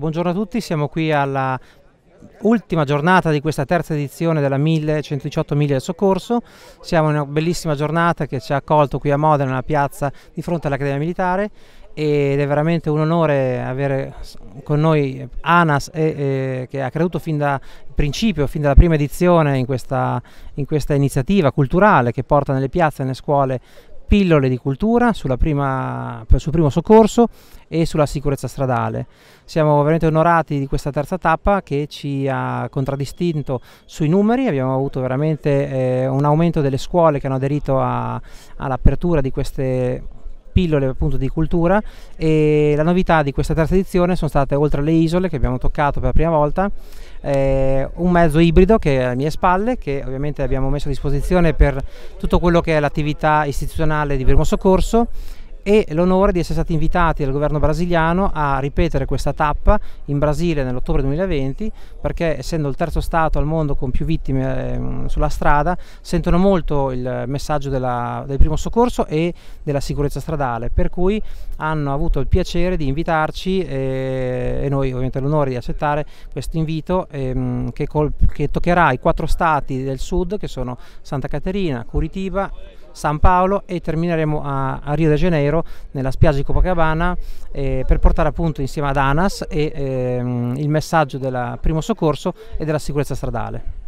Buongiorno a tutti, siamo qui alla ultima giornata di questa terza edizione della 1118 Miglia del Soccorso. Siamo in una bellissima giornata che ci ha accolto qui a Modena, nella piazza di fronte all'Accademia Militare ed è veramente un onore avere con noi ANAS eh, eh, che ha creduto fin dal principio, fin dalla prima edizione in questa, in questa, iniziativa culturale che porta nelle piazze e nelle scuole pillole di cultura prima, sul primo soccorso e sulla sicurezza stradale. Siamo veramente onorati di questa terza tappa che ci ha contraddistinto sui numeri, abbiamo avuto veramente eh, un aumento delle scuole che hanno aderito all'apertura di queste pillole appunto di cultura e la novità di questa terza edizione sono state oltre alle isole che abbiamo toccato per la prima volta eh, un mezzo ibrido che è alle mie spalle che ovviamente abbiamo messo a disposizione per tutto quello che è l'attività istituzionale di primo soccorso e l'onore di essere stati invitati dal governo brasiliano a ripetere questa tappa in Brasile nell'ottobre 2020 perché essendo il terzo stato al mondo con più vittime ehm, sulla strada sentono molto il messaggio della, del primo soccorso e della sicurezza stradale per cui hanno avuto il piacere di invitarci e, eh, e noi ovviamente l'onore di accettare questo invito e, ehm, che, col, che toccherà i quattro stati del sud che sono Santa Caterina, Curitiba, San Paolo e termineremo a, a Rio de Janeiro nella spiaggia di Copacabana eh, per portare appunto insieme ad ANAS e, ehm, il messaggio del primo soccorso e della sicurezza stradale.